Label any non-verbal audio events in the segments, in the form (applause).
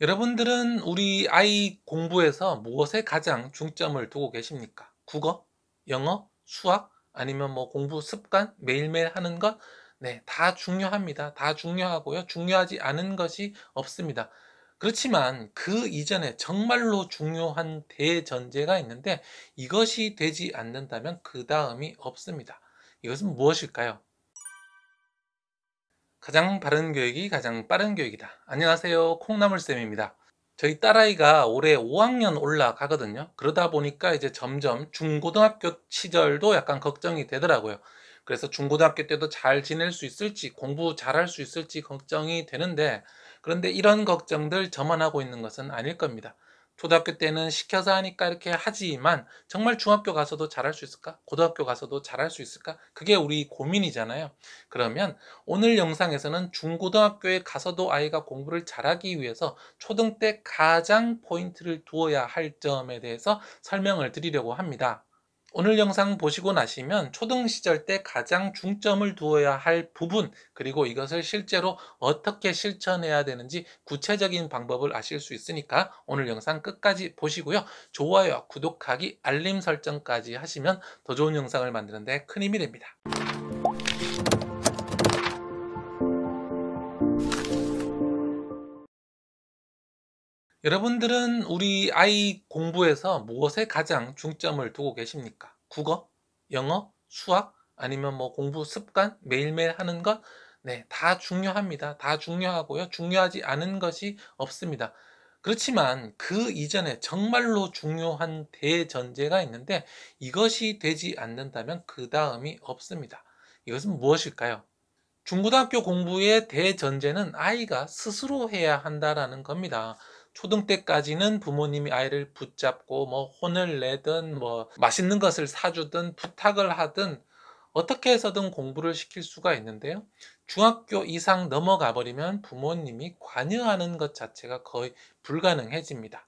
여러분들은 우리 아이 공부에서 무엇에 가장 중점을 두고 계십니까? 국어, 영어, 수학, 아니면 뭐 공부 습관, 매일매일 하는 것? 네, 다 중요합니다. 다 중요하고요. 중요하지 않은 것이 없습니다. 그렇지만 그 이전에 정말로 중요한 대전제가 있는데 이것이 되지 않는다면 그 다음이 없습니다. 이것은 무엇일까요? 가장 바른 교육이 가장 빠른 교육이다. 안녕하세요. 콩나물쌤입니다. 저희 딸아이가 올해 5학년 올라가거든요. 그러다 보니까 이제 점점 중고등학교 시절도 약간 걱정이 되더라고요. 그래서 중고등학교 때도 잘 지낼 수 있을지 공부 잘 할 수 있을지 걱정이 되는데 그런데 이런 걱정들 저만 하고 있는 것은 아닐 겁니다. 초등학교 때는 시켜서 하니까 이렇게 하지만 정말 중학교 가서도 잘할 수 있을까? 고등학교 가서도 잘할 수 있을까? 그게 우리 고민이잖아요. 그러면 오늘 영상에서는 중고등학교에 가서도 아이가 공부를 잘하기 위해서 초등 때 가장 포인트를 두어야 할 점에 대해서 설명을 드리려고 합니다. 오늘 영상 보시고 나시면 초등 시절 때 가장 중점을 두어야 할 부분 그리고 이것을 실제로 어떻게 실천해야 되는지 구체적인 방법을 아실 수 있으니까 오늘 영상 끝까지 보시고요. 좋아요, 구독하기, 알림 설정까지 하시면 더 좋은 영상을 만드는 데큰 힘이 됩니다. 여러분들은 우리 아이 공부에서 무엇에 가장 중점을 두고 계십니까? 국어, 영어, 수학, 아니면 뭐 공부 습관, 매일매일 하는 것? 네, 다 중요합니다. 다 중요하고요. 중요하지 않은 것이 없습니다. 그렇지만 그 이전에 정말로 중요한 대전제가 있는데 이것이 되지 않는다면 그 다음이 없습니다. 이것은 무엇일까요? 중고등학교 공부의 대전제는 아이가 스스로 해야 한다라는 겁니다. 초등 때까지는 부모님이 아이를 붙잡고 뭐 혼을 내든 뭐 맛있는 것을 사주든 부탁을 하든 어떻게 해서든 공부를 시킬 수가 있는데요. 중학교 이상 넘어가 버리면 부모님이 관여하는 것 자체가 거의 불가능해집니다.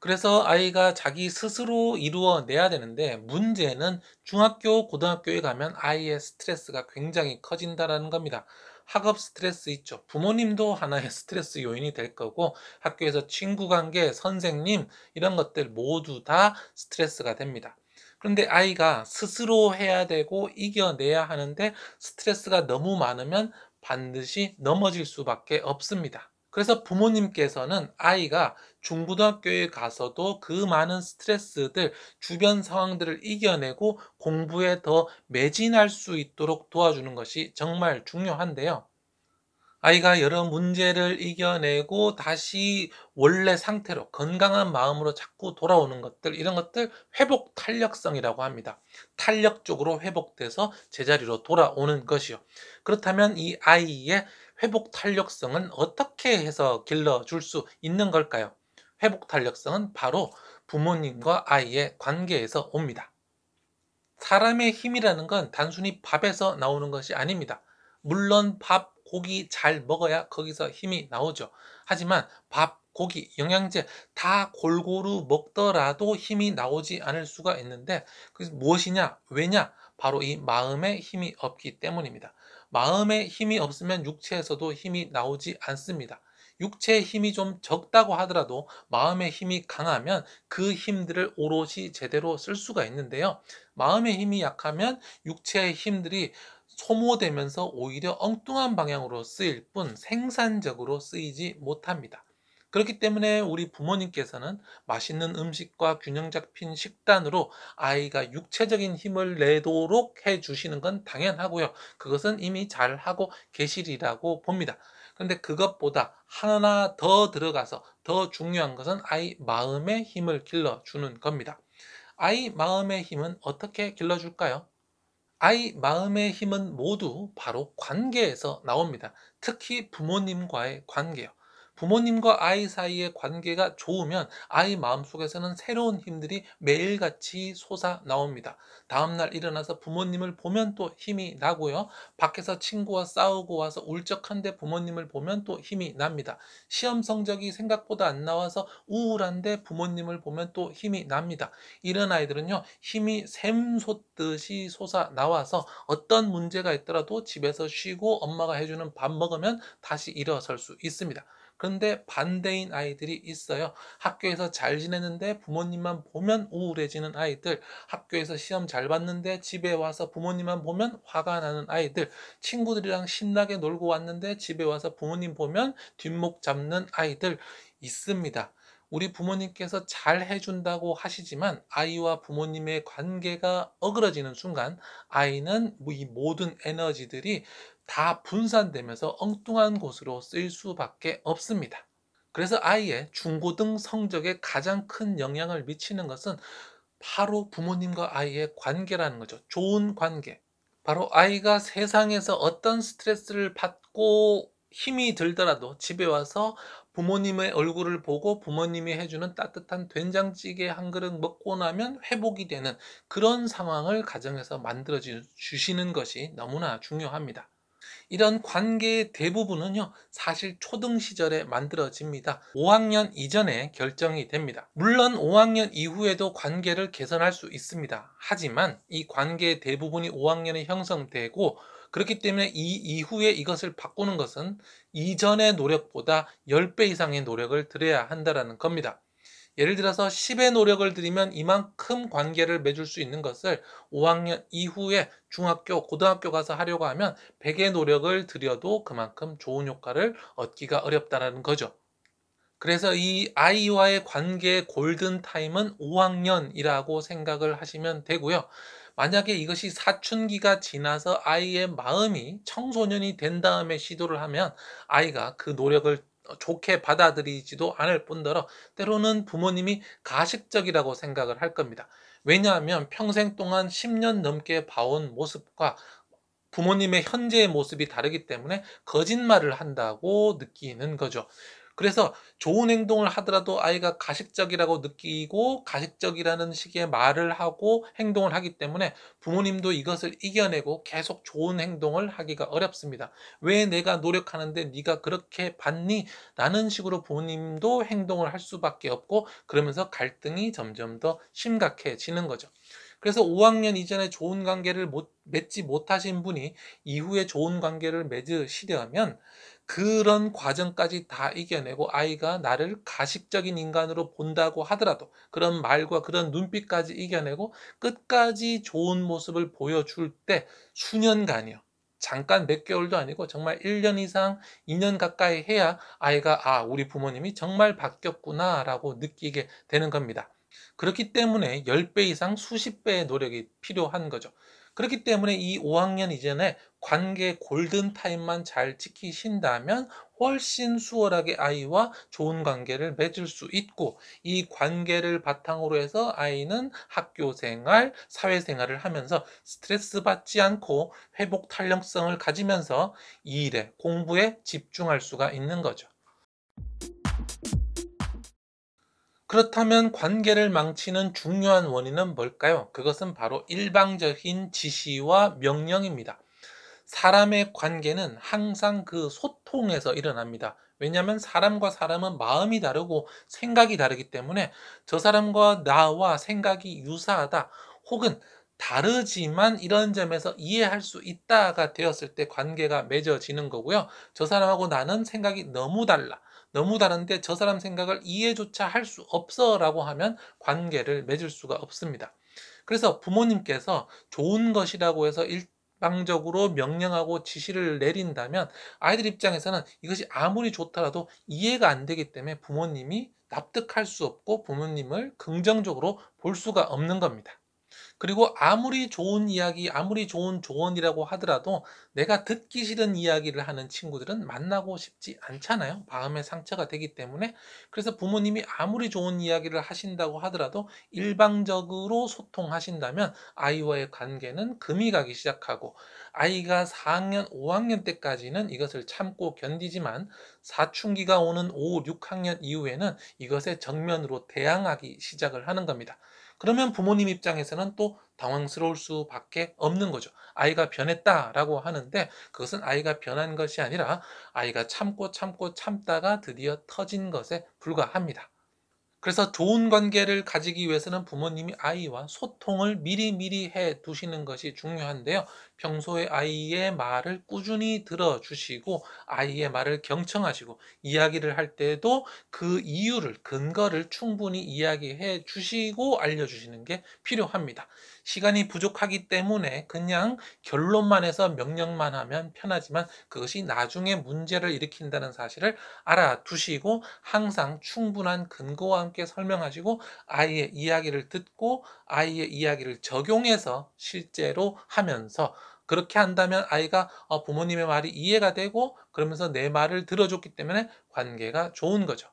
그래서 아이가 자기 스스로 이루어내야 되는데 문제는 중학교, 고등학교에 가면 아이의 스트레스가 굉장히 커진다라는 겁니다. 학업 스트레스 있죠. 부모님도 하나의 (laughs) 스트레스 요인이 될 거고 학교에서 친구 관계, 선생님 이런 것들 모두 다 스트레스가 됩니다. 그런데 아이가 스스로 해야 되고 이겨내야 하는데 스트레스가 너무 많으면 반드시 넘어질 수밖에 없습니다. 그래서 부모님께서는 아이가 중고등학교에 가서도 그 많은 스트레스들, 주변 상황들을 이겨내고 공부에 더 매진할 수 있도록 도와주는 것이 정말 중요한데요. 아이가 여러 문제를 이겨내고 다시 원래 상태로 건강한 마음으로 자꾸 돌아오는 것들 이런 것들 회복 탄력성이라고 합니다. 탄력 적으로 회복돼서 제자리로 돌아오는 것이요. 그렇다면 이 아이의 회복 탄력성은 어떻게 해서 길러줄 수 있는 걸까요? 회복 탄력성은 바로 부모님과 아이의 관계에서 옵니다. 사람의 힘이라는 건 단순히 밥에서 나오는 것이 아닙니다. 물론 밥, 고기 잘 먹어야 거기서 힘이 나오죠. 하지만 밥, 고기, 영양제 다 골고루 먹더라도 힘이 나오지 않을 수가 있는데 그 무엇이냐, 왜냐? 바로 이 마음에 힘이 없기 때문입니다. 마음에 힘이 없으면 육체에서도 힘이 나오지 않습니다. 육체의 힘이 좀 적다고 하더라도 마음의 힘이 강하면 그 힘들을 오롯이 제대로 쓸 수가 있는데요. 마음의 힘이 약하면 육체의 힘들이 소모되면서 오히려 엉뚱한 방향으로 쓰일 뿐 생산적으로 쓰이지 못합니다. 그렇기 때문에 우리 부모님께서는 맛있는 음식과 균형 잡힌 식단으로 아이가 육체적인 힘을 내도록 해 주시는 건 당연하고요. 그것은 이미 잘 하고 계시리라고 봅니다. 근데 그것보다 하나 더 들어가서 더 중요한 것은 아이 마음의 힘을 길러주는 겁니다. 아이 마음의 힘은 어떻게 길러줄까요? 아이 마음의 힘은 모두 바로 관계에서 나옵니다. 특히 부모님과의 관계요. 부모님과 아이 사이의 관계가 좋으면 아이 마음속에서는 새로운 힘들이 매일같이 솟아 나옵니다. 다음날 일어나서 부모님을 보면 또 힘이 나고요. 밖에서 친구와 싸우고 와서 울적한데 부모님을 보면 또 힘이 납니다. 시험 성적이 생각보다 안 나와서 우울한데 부모님을 보면 또 힘이 납니다. 이런 아이들은요. 힘이 샘솟듯이 솟아 나와서 어떤 문제가 있더라도 집에서 쉬고 엄마가 해주는 밥 먹으면 다시 일어설 수 있습니다. 그런데 반대인 아이들이 있어요. 학교에서 잘 지내는데 부모님만 보면 우울해지는 아이들, 학교에서 시험 잘 봤는데 집에 와서 부모님만 보면 화가 나는 아이들, 친구들이랑 신나게 놀고 왔는데 집에 와서 부모님 보면 뒷목 잡는 아이들 있습니다. 우리 부모님께서 잘 해준다고 하시지만 아이와 부모님의 관계가 어그러지는 순간 아이는 이 모든 에너지들이 다 분산되면서 엉뚱한 곳으로 쓸 수밖에 없습니다. 그래서 아이의 중고등 성적에 가장 큰 영향을 미치는 것은 바로 부모님과 아이의 관계라는 거죠. 좋은 관계. 바로 아이가 세상에서 어떤 스트레스를 받고 힘이 들더라도 집에 와서 부모님의 얼굴을 보고 부모님이 해주는 따뜻한 된장찌개 한 그릇 먹고 나면 회복이 되는 그런 상황을 가정에서 만들어 주시는 것이 너무나 중요합니다. 이런 관계의 대부분은요, 사실 초등 시절에 만들어집니다. 5학년 이전에 결정이 됩니다. 물론 5학년 이후에도 관계를 개선할 수 있습니다. 하지만 이 관계의 대부분이 5학년에 형성되고, 그렇기 때문에 이 이후에 이것을 바꾸는 것은 이전의 노력보다 10배 이상의 노력을 들여야 한다라는 겁니다. 예를 들어서 10의 노력을 들이면 이만큼 관계를 맺을 수 있는 것을 5학년 이후에 중학교, 고등학교 가서 하려고 하면 100의 노력을 들여도 그만큼 좋은 효과를 얻기가 어렵다는 거죠. 그래서 이 아이와의 관계의 골든타임은 5학년이라고 생각을 하시면 되고요. 만약에 이것이 사춘기가 지나서 아이의 마음이 청소년이 된 다음에 시도를 하면 아이가 그 노력을 좋게 받아들이지도 않을 뿐더러 때로는 부모님이 가식적이라고 생각을 할 겁니다. 왜냐하면 평생 동안 10년 넘게 봐온 모습과 부모님의 현재의 모습이 다르기 때문에 거짓말을 한다고 느끼는 거죠. 그래서 좋은 행동을 하더라도 아이가 가식적이라고 느끼고 가식적이라는 식의 말을 하고 행동을 하기 때문에 부모님도 이것을 이겨내고 계속 좋은 행동을 하기가 어렵습니다. 왜 내가 노력하는데 네가 그렇게 봤니? 라는 식으로 부모님도 행동을 할 수밖에 없고 그러면서 갈등이 점점 더 심각해지는 거죠. 그래서 5학년 이전에 좋은 관계를 못, 맺지 못하신 분이 이후에 좋은 관계를 맺으시려면 그런 과정까지 다 이겨내고 아이가 나를 가식적인 인간으로 본다고 하더라도 그런 말과 그런 눈빛까지 이겨내고 끝까지 좋은 모습을 보여줄 때 수년간이요. 잠깐 몇 개월도 아니고 정말 1년 이상 2년 가까이 해야 아이가 아, 우리 부모님이 정말 바뀌었구나 라고 느끼게 되는 겁니다. 그렇기 때문에 10배 이상 수십 배의 노력이 필요한 거죠. 그렇기 때문에 이 5학년 이전에 관계 골든타임만 잘 지키신다면 훨씬 수월하게 아이와 좋은 관계를 맺을 수 있고 이 관계를 바탕으로 해서 아이는 학교 생활, 사회 생활을 하면서 스트레스 받지 않고 회복 탄력성을 가지면서 일에, 공부에 집중할 수가 있는 거죠. 그렇다면 관계를 망치는 중요한 원인은 뭘까요? 그것은 바로 일방적인 지시와 명령입니다. 사람의 관계는 항상 그 소통에서 일어납니다. 왜냐하면 사람과 사람은 마음이 다르고 생각이 다르기 때문에 저 사람과 나와 생각이 유사하다 혹은 다르지만 이런 점에서 이해할 수 있다가 되었을 때 관계가 맺어지는 거고요. 저 사람하고 나는 생각이 너무 달라. 너무 다른데 저 사람 생각을 이해조차 할 수 없어 라고 하면 관계를 맺을 수가 없습니다. 그래서 부모님께서 좋은 것이라고 해서 일방적으로 명령하고 지시를 내린다면 아이들 입장에서는 이것이 아무리 좋더라도 이해가 안 되기 때문에 부모님이 납득할 수 없고 부모님을 긍정적으로 볼 수가 없는 겁니다. 그리고 아무리 좋은 이야기, 아무리 좋은 조언이라고 하더라도 내가 듣기 싫은 이야기를 하는 친구들은 만나고 싶지 않잖아요. 마음의 상처가 되기 때문에. 그래서 부모님이 아무리 좋은 이야기를 하신다고 하더라도 일방적으로 소통하신다면 아이와의 관계는 금이 가기 시작하고 아이가 4학년, 5학년 때까지는 이것을 참고 견디지만 사춘기가 오는 5, 6학년 이후에는 이것에 정면으로 대항하기 시작을 하는 겁니다. 그러면 부모님 입장에서는 또 당황스러울 수밖에 없는 거죠. 아이가 변했다라고 하는데 그것은 아이가 변한 것이 아니라 아이가 참고 참고 참다가 드디어 터진 것에 불과합니다. 그래서 좋은 관계를 가지기 위해서는 부모님이 아이와 소통을 미리미리 해 두시는 것이 중요한데요. 평소에 아이의 말을 꾸준히 들어주시고 아이의 말을 경청하시고 이야기를 할 때도 그 이유를 근거를 충분히 이야기해 주시고 알려주시는 게 필요합니다. 시간이 부족하기 때문에 그냥 결론만 해서 명령만 하면 편하지만 그것이 나중에 문제를 일으킨다는 사실을 알아두시고 항상 충분한 근거와 함께 설명하시고 아이의 이야기를 듣고 아이의 이야기를 적용해서 실제로 하면서 그렇게 한다면 아이가 어, 부모님의 말이 이해가 되고 그러면서 내 말을 들어줬기 때문에 관계가 좋은 거죠.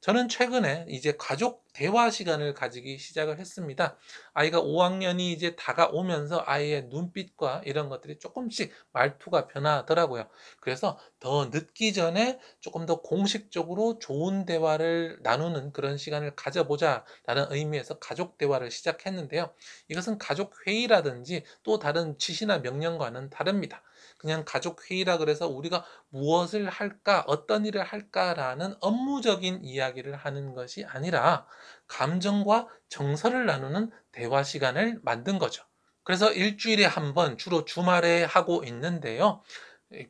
저는 최근에 이제 가족 대화 시간을 가지기 시작을 했습니다. 아이가 5학년이 이제 다가오면서 아이의 눈빛과 이런 것들이 조금씩 말투가 변하더라고요. 그래서 더 늦기 전에 조금 더 공식적으로 좋은 대화를 나누는 그런 시간을 가져보자 라는 의미에서 가족 대화를 시작했는데요. 이것은 가족 회의라든지 또 다른 지시나 명령과는 다릅니다. 그냥 가족 회의라 그래서 우리가 무엇을 할까, 어떤 일을 할까라는 업무적인 이야기를 하는 것이 아니라 감정과 정서를 나누는 대화 시간을 만든 거죠. 그래서 일주일에 한 번 주로 주말에 하고 있는데요.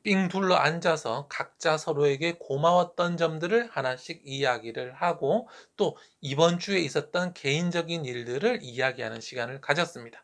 삥 둘러 앉아서 각자 서로에게 고마웠던 점들을 하나씩 이야기를 하고 또 이번 주에 있었던 개인적인 일들을 이야기하는 시간을 가졌습니다.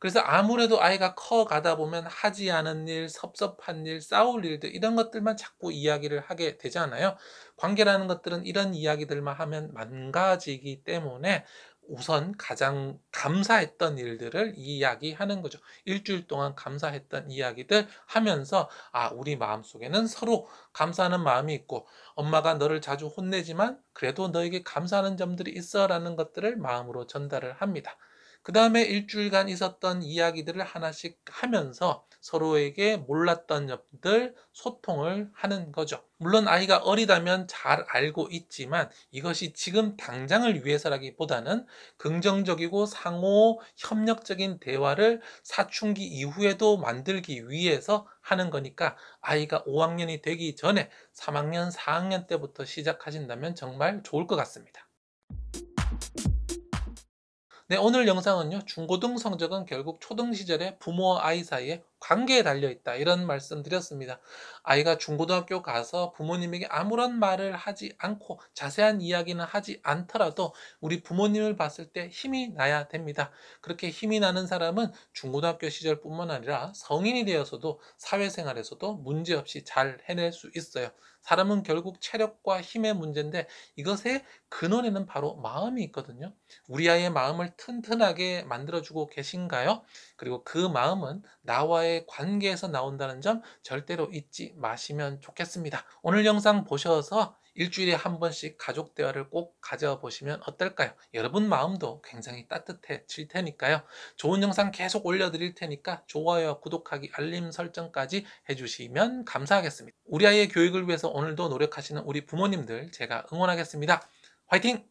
그래서 아무래도 아이가 커가다 보면 하지 않은 일, 섭섭한 일, 싸울 일들 이런 것들만 자꾸 이야기를 하게 되잖아요. 관계라는 것들은 이런 이야기들만 하면 망가지기 때문에 우선 가장 감사했던 일들을 이야기하는 거죠. 일주일 동안 감사했던 이야기들 하면서 아 우리 마음속에는 서로 감사하는 마음이 있고 엄마가 너를 자주 혼내지만 그래도 너에게 감사하는 점들이 있어라는 것들을 마음으로 전달을 합니다. 그 다음에 일주일간 있었던 이야기들을 하나씩 하면서 서로에게 몰랐던 점들 소통을 하는 거죠. 물론 아이가 어리다면 잘 알고 있지만 이것이 지금 당장을 위해서라기보다는 긍정적이고 상호 협력적인 대화를 사춘기 이후에도 만들기 위해서 하는 거니까 아이가 5학년이 되기 전에 3학년, 4학년 때부터 시작하신다면 정말 좋을 것 같습니다. 네, 오늘 영상은요. 중고등 성적은 결국 초등 시절에 부모와 아이 사이에 관계에 달려 있다. 이런 말씀 드렸습니다. 아이가 중고등학교 가서 부모님에게 아무런 말을 하지 않고 자세한 이야기는 하지 않더라도 우리 부모님을 봤을 때 힘이 나야 됩니다. 그렇게 힘이 나는 사람은 중고등학교 시절뿐만 아니라 성인이 되어서도 사회생활에서도 문제없이 잘 해낼 수 있어요. 사람은 결국 체력과 힘의 문제인데 이것의 근원에는 바로 마음이 있거든요. 우리 아이의 마음을 튼튼하게 만들어주고 계신가요? 그리고 그 마음은 나와의 관계에서 나온다는 점 절대로 잊지 마시면 좋겠습니다. 오늘 영상 보셔서 일주일에 한 번씩 가족 대화를 꼭 가져보시면 어떨까요? 여러분 마음도 굉장히 따뜻해질 테니까요. 좋은 영상 계속 올려드릴 테니까 좋아요, 구독하기, 알림 설정까지 해주시면 감사하겠습니다. 우리 아이의 교육을 위해서 오늘도 노력하시는 우리 부모님들 제가 응원하겠습니다. 화이팅!